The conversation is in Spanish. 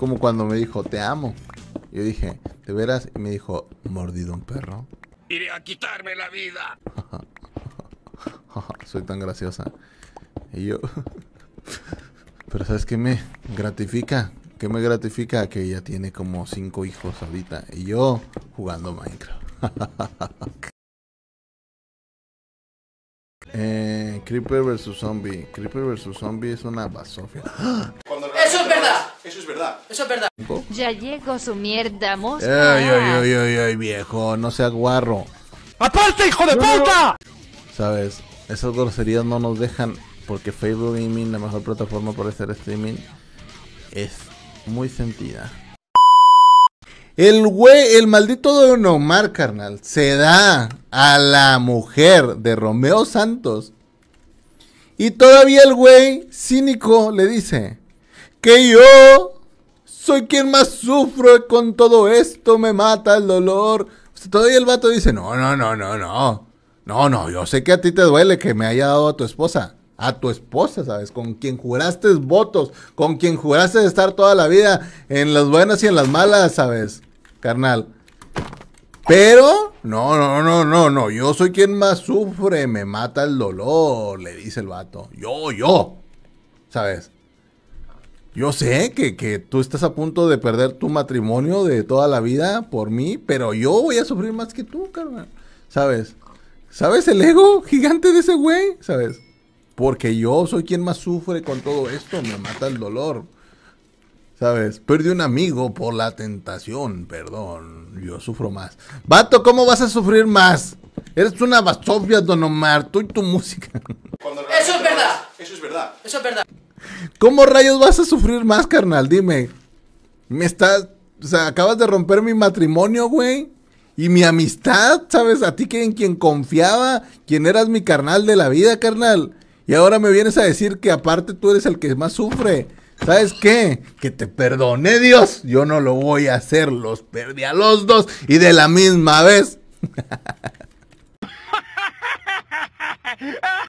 como cuando me dijo, te amo. Yo dije, ¿de veras? Y me dijo, mordido un perro. Iré a quitarme la vida. Soy tan graciosa. Y yo... Pero ¿sabes qué me gratifica? ¿Qué me gratifica? Que ella tiene como cinco hijos ahorita. Y yo jugando Minecraft. Eh, Creeper versus Zombie. Creeper versus Zombie es una basofia. Eso es verdad. Eso es verdad. Ya llegó su mierda mosca. Ay, ay, ay, ay, viejo, no seas guarro. ¡Aparte, hijo de puta! Sabes, esas groserías no nos dejan porque Facebook Gaming, la mejor plataforma para hacer streaming, es muy sentida. El güey, el maldito Don Omar, carnal, se da a la mujer de Romeo Santos. Y todavía el güey cínico le dice, que yo soy quien más sufre con todo esto, me mata el dolor. todavía el vato dice, no, no, no, no, no. No, no, yo sé que a ti te duele que me haya dado a tu esposa. A tu esposa, ¿sabes? Con quien juraste votos, con quien juraste estar toda la vida, en las buenas y en las malas, ¿sabes? Carnal. Pero, no, no, no, no, no. Yo soy quien más sufre, me mata el dolor, le dice el vato. Yo, yo. ¿Sabes? yo sé que, que, tú estás a punto de perder tu matrimonio de toda la vida por mí, pero yo voy a sufrir más que tú, carnal. ¿Sabes? ¿Sabes el ego gigante de ese güey? ¿Sabes? Porque yo soy quien más sufre con todo esto, me mata el dolor. ¿Sabes? Perdí un amigo por la tentación, perdón, yo sufro más. Vato, ¿cómo vas a sufrir más? Eres una basofia, Don Omar, tú y tu música. Eso es verdad. Eso es verdad. Eso es verdad. ¿Cómo rayos vas a sufrir más, carnal? Dime. Me estás. O sea, acabas de romper mi matrimonio, güey. Y mi amistad, ¿sabes? A ti que en quien confiaba, quien eras mi carnal de la vida, carnal. Y ahora me vienes a decir que aparte tú eres el que más sufre. ¿Sabes qué? Que te perdone Dios. Yo no lo voy a hacer. Los perdí a los dos y de la misma vez.